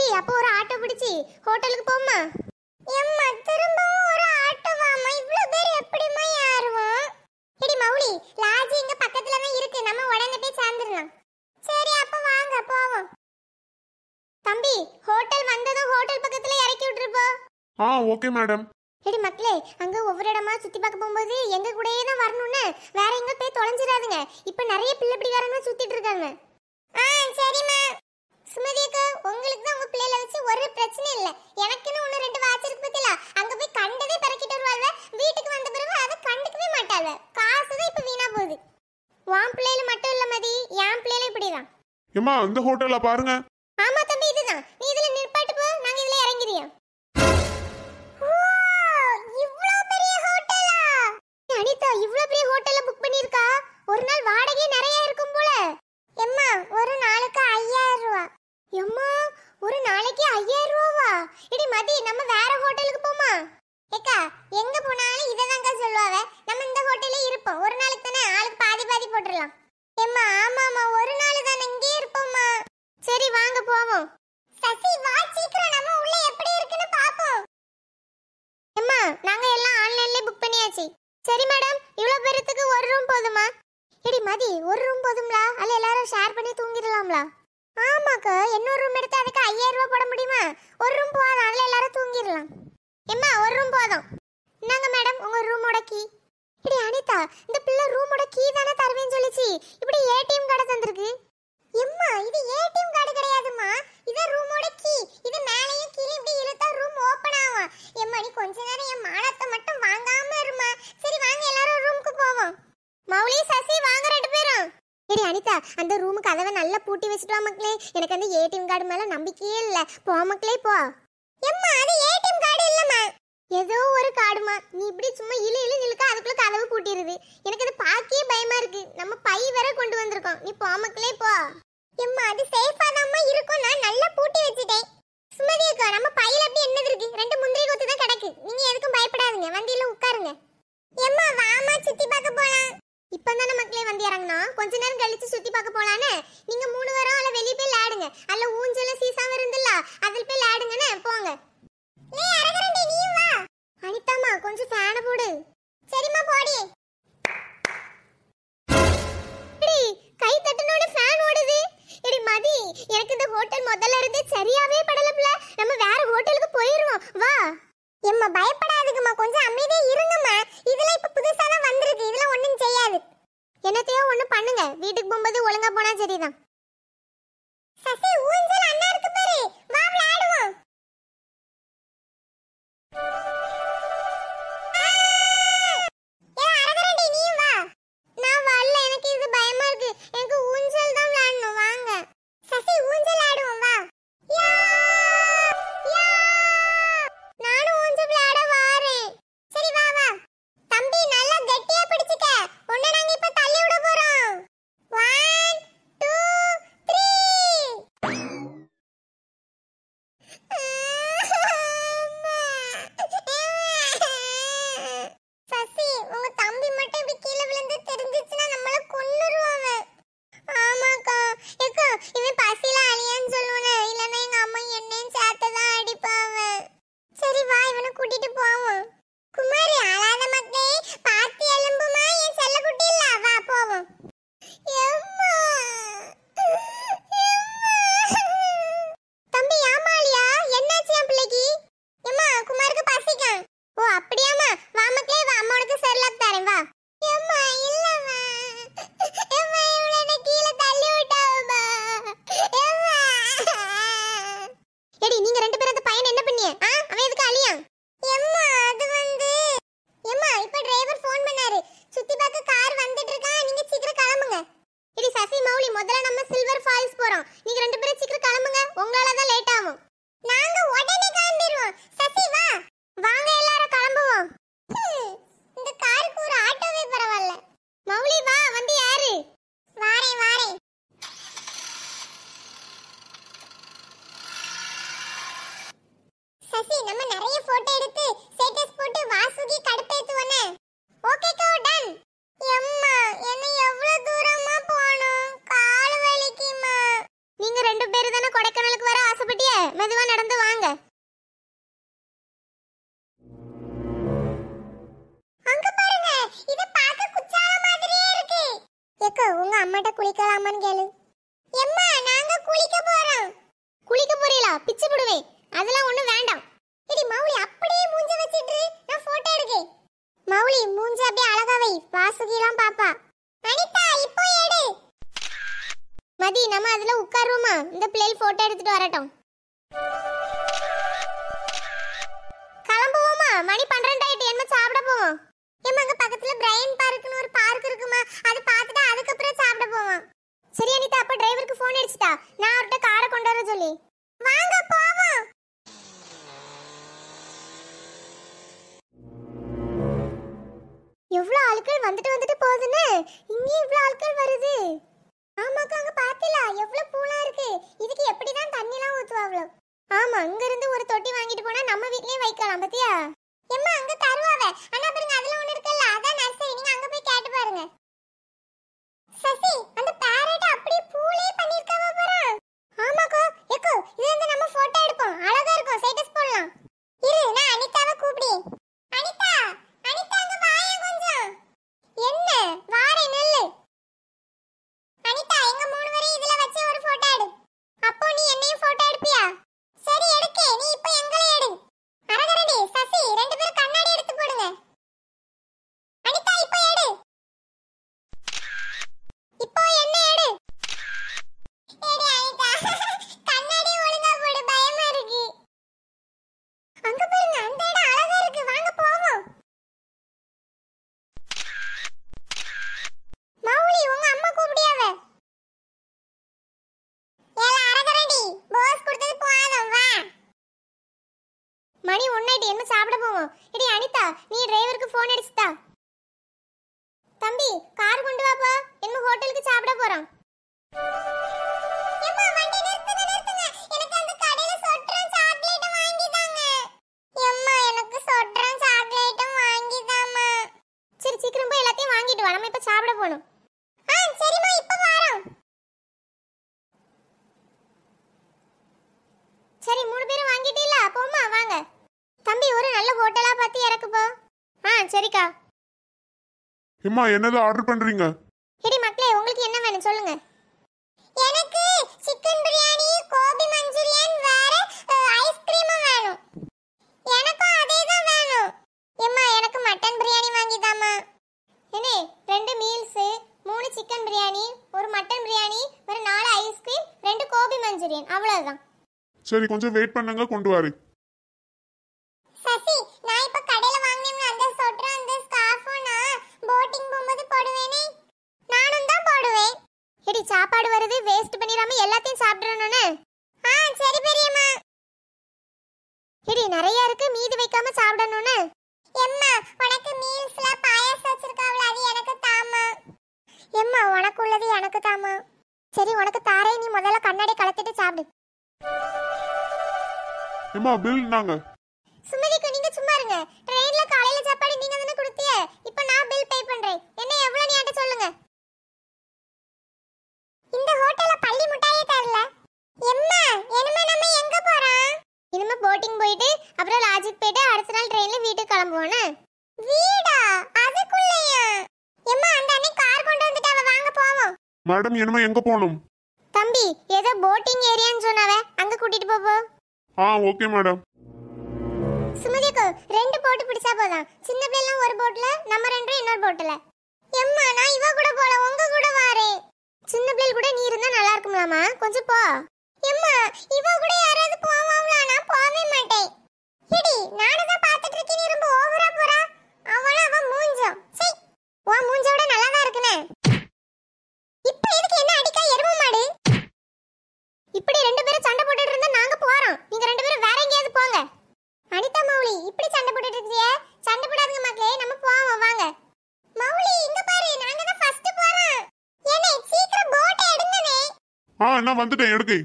பாட்டி அப்போ ஒரு ஆட்டோ பிடிச்சி ஹோட்டலுக்கு போமா எம்மா திரும்ப ஒரு ஆட்டோ வாமா இவ்ளோ பேர் எப்படிமா ஏறுவோம் இடி மௌலி லாஜி இங்க பக்கத்துல தான் இருக்கு நம்ம உடனே போய் சேர்ந்துடலாம் சரி அப்ப வாங்க போவோம் தம்பி ஹோட்டல் வந்ததும் ஹோட்டல் பக்கத்துல இறக்கி விட்டுருப்போ ஆ ஓகே மேடம் எடி மக்களே அங்க ஒவ்வொரு இடமா சுத்தி பார்க்க போகும்போது எங்க கூடயே தான் வரணும்னு வேற எங்க போய் தொலைஞ்சிடாதுங்க இப்ப நிறைய பிள்ளை பிடிக்காரங்க சுத்திட்டு இருக்காங்க ஆ சரிம்மா சுமதி அக்கா உங்களுக்கு தான் உங்க பிள்ளைல வச்சு ஒரு பிரச்சனை இல்ல எனக்குன்னு ஒண்ணு ரெண்டு வாட்ச் இருக்கு பத்தியா அங்க போய் கண்டதே பறக்கிட்டு வருவாள்வ வீட்டுக்கு வந்த பிறகு அதை கண்டுக்கவே மாட்டாள காசுதான் தான் இப்ப வீணா போகுது உன் பிள்ளைல மட்டும் இல்ல மதி என் பிள்ளைல இப்படிதான் ஏமா அந்த ஹோட்டல்ல பாருங்க ஆமா தம்பி இதுதான் நீ இதுல நிற்ப போட்டுடலாம் ஏம்மா ஆமாம்மா ஒரு நாள் தான் இங்கே இருப்போம்மா சரி வாங்க போவோம் சசி வா சீக்கிரம் நம்ம உள்ள எப்படி இருக்குன்னு பாப்போம் ஏம்மா நாங்க எல்லாம் ஆன்லைன்லயே புக் பண்ணியாச்சு சரி மேடம் இவ்வளவு பேருக்கு ஒரு ரூம் போதுமா எடி மதி ஒரு ரூம் போதும்லா அல்ல எல்லாரும் ஷேர் பண்ணி தூங்கிடலாம்லா ஆமாக்கா இன்னொரு ரூம் எடுத்து அதுக்கு ஐயாயிரம் ரூபாய் போட முடியுமா ஒரு ரூம் போதும் அதில் எல்லாரும் தூங்கிடலாம் எம்மா ஒரு ரூம் போதும் என்னங்க மேடம் உங்க ரூமோட கீ இப்படி அனிதா இந்த பிள்ளை ரூமோட கீ தானே தருவேன்னு சொல்லிச்சு இப்படி ஏடிஎம் கார்டு தந்திருக்கு எம்மா இது ஏடிஎம் கார்டு கிடையாதும்மா இது ரூமோட கீ இது மேலேயே கீழே இப்படி இழுத்தா ரூம் ஓபன் ஆகும் எம்மா நீ கொஞ்ச நேரம் என் மானத்தை மட்டும் வாங்காம இருமா சரி வாங்க எல்லாரும் ரூமுக்கு போவோம் மௌலி சசி வாங்க ரெண்டு பேரும் சரி அனிதா அந்த ரூம் கதவை நல்லா பூட்டி வச்சுட்டு வா மக்களே எனக்கு அந்த ஏடிஎம் கார்டு மேல நம்பிக்கையே இல்லை போ மக்களே போ எம்மா அது ஏடிஎம் கார்டு இல்லைம்மா ஏதோ ஒரு காடுமா நீ இப்படி சும்மா இழு இழு நிலுக்க அதுக்குள்ள கதவு பூட்டிடுது எனக்கு அது பாக்கியே பயமா இருக்கு நம்ம பை வர கொண்டு வந்திருக்கோம் நீ போமக்களே போ எம்மா அது சேஃபா தான் இருக்கும் நான் நல்லா பூட்டி வச்சுட்டேன் சுமதி அக்கா நம்ம பையில அப்படி என்னது ஏடி நீங்க ரெண்டு பேரும் கொடைக்கானலுக்கு வர ஆசைப்பட்டியே மெதுவா நடந்து வாங்க அங்க பாருங்க இது பார்க்க குச்சால மாதிரியே இருக்கு ஏக்கா உங்க அம்மாட்ட குளிக்கலாமான்னு கேளு எம்மா நாங்க குளிக்க போறோம் குளிக்க போறீங்களா பிச்சு போடுவே அதெல்லாம் ஒண்ணும் வேண்டாம் இடி மௌலி அப்படியே மூஞ்ச வச்சிட்டு நான் போட்டோ எடுக்கேன் மௌலி மூஞ்ச அப்படியே அழகாவை வை வாசுகி பாப்பா மதி நம்ம அதுல உட்காருவோமா இந்த பிள்ளைகள் போட்டோ எடுத்துட்டு வரட்டும் கிளம்புவோமா மணி பன்னிரண்டு ஆயிட்டு என்ன சாப்பிட போவோம் ஏமாங்க பக்கத்துல பிரைன் பார்க்னு ஒரு பார்க் இருக்குமா அது பார்த்துட்டு அதுக்கப்புறம் சாப்பிட போவோம் சரி அனிதா அப்ப டிரைவருக்கு போன் அடிச்சிட்டா நான் அவர்கிட்ட காரை கொண்டு வர சொல்லி வாங்க போவோம் எவ்வளவு ஆட்கள் வந்துட்டு வந்துட்டு போகுதுன்னு இங்கேயும் இவ்வளோ ஆட்கள் வருது ஆமாக்கா அங்க பாத்தில எவ்வளவு பூலாம் இருக்கு இதுக்கு எப்படிதான் தண்ணி எல்லாம் ஊத்துவாங்களோ ஆமா அங்க இருந்து ஒரு தொட்டி வாங்கிட்டு போனா நம்ம வீட்லயே வைக்கலாம் பாத்தியா எம்மா அங்க தருவாவே ஆனா போவோம் இடி அனிதா நீ இம்மா என்னது ஆர்டர் பண்றீங்க எடி மக்களே உங்களுக்கு என்ன வேணும் சொல்லுங்க எனக்கு சிக்கன் பிரியாணி கோபி மஞ்சூரியன் வேற ஐஸ்கிரீம் வேணும் எனக்கும் அதே தான் வேணும் இம்மா எனக்கு மட்டன் பிரியாணி வாங்கி தாமா என்னே ரெண்டு மீல்ஸ் மூணு சிக்கன் பிரியாணி ஒரு மட்டன் பிரியாணி ஒரு நாலு ஐஸ்கிரீம் ரெண்டு கோபி மஞ்சூரியன் அவ்வளவுதான் சரி கொஞ்சம் வெயிட் பண்ணுங்க கொண்டு வரேன் சாப்பிட்றணும்னு ஆ சரி பெரியம்மா இடி நிறைய இருக்கு மீதி வைக்காம சாப்பிடணும்னு எம்மா உனக்கு மீல்ஸ்ல பாயாசம் வச்சிருக்காவல அது எனக்கு தாமா எம்மா உனக்கு உள்ளது எனக்கு தாமா சரி உனக்கு தாரே நீ முதல்ல கண்ணாடி கலத்திட்டு சாப்பிடு எம்மா பில் நாங்க சுமதிக்கு நீங்க சும்மா இருங்க ட்ரெயின்ல காலையில சாப்பாடு நீங்க தானே கொடுத்தீங்க இப்போ நான் பில் பே பண்றேன் என்ன எவ்வளவு நீ சொல்லுங்க இந்த ஹோட்டல்ல பள்ளி முட்டாயே தரல எம்மா என்னமா நம்ம எங்க போறோம் இனிமே போட்டிங் போயிட்டு அப்புறம் லாஜிக் போயிட்டு அடுத்த நாள் ட்ரெயின்ல வீட்டுக்கு கிளம்புவோனே வீடா அதுக்குள்ளயா எம்மா அந்த அண்ணே கார் கொண்டு வந்துட்டு வந்துட்டா வாங்க போவோம் மேடம் இனிமே எங்க போணும் தம்பி ஏதோ போட்டிங் ஏரியான்னு சொன்னாவே அங்க கூட்டிட்டு போ ஆ ஓகே மேடம் சுமதிக்கு ரெண்டு போட்டு பிடிச்சா போதும் சின்ன பிள்ளைலாம் ஒரு போட்ல நம்ம ரெண்டு இன்னொரு போட்ல எம்மா நான் இவ கூட போல உங்க கூட வாரேன் போகலாமா கொஞ்சம் போ எம்மா இவ கூட யாராவது போவாங்களா நான் போவே மாட்டேன் இடி நானு தான் பாத்துட்டு இருக்கேன் ரொம்ப ஓவரா போறா அவள அவ மூஞ்சம் சீ ஓ விட நல்லா தான் இருக்குனே இப்ப எதுக்கு என்ன அடிக்கா எரும மாடு இப்படி ரெண்டு பேரும் சண்டை போட்டுட்டு இருந்தா நாங்க போறோம் நீங்க ரெண்டு பேரும் வேற எங்கேயாவது போங்க அனிதா மௌலி இப்படி சண்டை போட்டுட்டு இருக்கீங்க அண்ணா வந்துட்டேன் எடுக்கு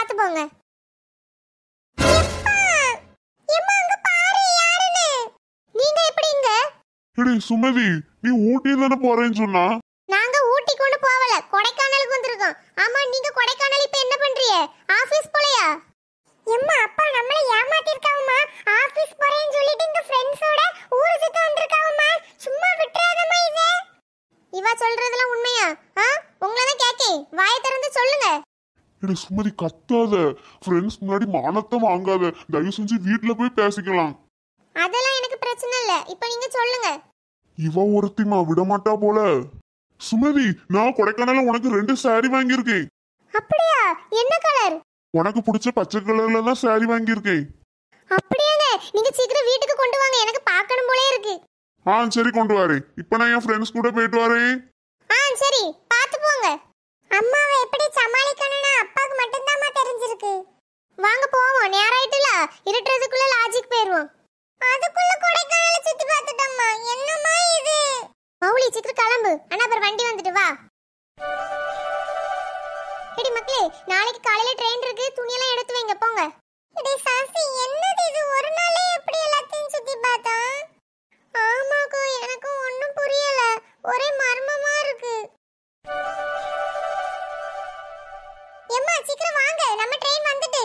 பார்த்து போங்க சுமதி நீ ஊட்டி தானே போறேன்னு சொன்னா நாங்க ஊட்டி கொண்டு போவல கொடைக்கானலுக்கு வந்திருக்கோம் ஆமா நீங்க கொடைக்கானல் இப்ப என்ன பண்றீங்க ஆபீஸ் போலையா எம்மா அப்பா நம்மள ஏமாத்தி ஆபீஸ் போறேன்னு சொல்லிட்டு இங்க ஃப்ரெண்ட்ஸோட ஊரு சுத்த வந்திருக்காங்கம்மா சும்மா விட்டுறாதம்மா இவ இவ சொல்றதெல்லாம் உண்மையா ஆ உங்களை தான் கேக்கே வாயை திறந்து சொல்லுங்க எனக்கு சுமதி கத்தாத ஃப்ரெண்ட்ஸ் முன்னாடி மானத்தை வாங்காத தயவு செஞ்சு வீட்ல போய் பேசிக்கலாம் அதெல்லாம் எனக்கு பிரச்சனை இல்ல இப்ப நீங்க சொல்லுங்க இவ ஒருத்திமா விட மாட்டா போல சுமதி நான் கொடைக்கானல உனக்கு ரெண்டு சாரி வாங்கியிருக்கேன் அப்படியா என்ன கலர் உனக்கு பிடிச்ச பச்சை கலர்ல தான் சாரி வாங்கியிருக்கேன் அப்படியாங்க நீங்க சீக்கிரம் வீட்டுக்கு கொண்டு வாங்க எனக்கு பார்க்கணும் போலே இருக்கு ஆ சரி கொண்டு வாரே இப்போ நான் என் ஃப்ரெண்ட்ஸ் கூட போயிட்டு வரேன் ஆ சரி அம்மாவை எப்படி சமாளிக்கணும்னு அப்பாவுக்கு மட்டும்தாம்மா தெரிஞ்சிருக்கு வாங்க போவோம் நேரம் ஆயிட்டுல இருட்டுறதுக்குள்ள லாஜிக் போயிருவோம் அதுக்குள்ள கொடைக்கானல சுத்தி பார்த்துட்டோம்மா என்னம்மா இது மௌலி சீக்கிரம் கிளம்பு ஆனா அப்புறம் வண்டி வந்துட்டு வா எடி மக்களே நாளைக்கு காலையில ட்ரெயின் இருக்கு துணியெல்லாம் எடுத்து வைங்க போங்க எடி சாசி என்னது இது ஒரு நாளே எப்படி எல்லாத்தையும் சுத்தி பார்த்தா ஆமாக்கோ எனக்கும் ஒன்றும் புரியல ஒரே மர்மமா இருக்கு சீக்கிரம் வாங்க நம்ம ட்ரெயின் வந்துட்டு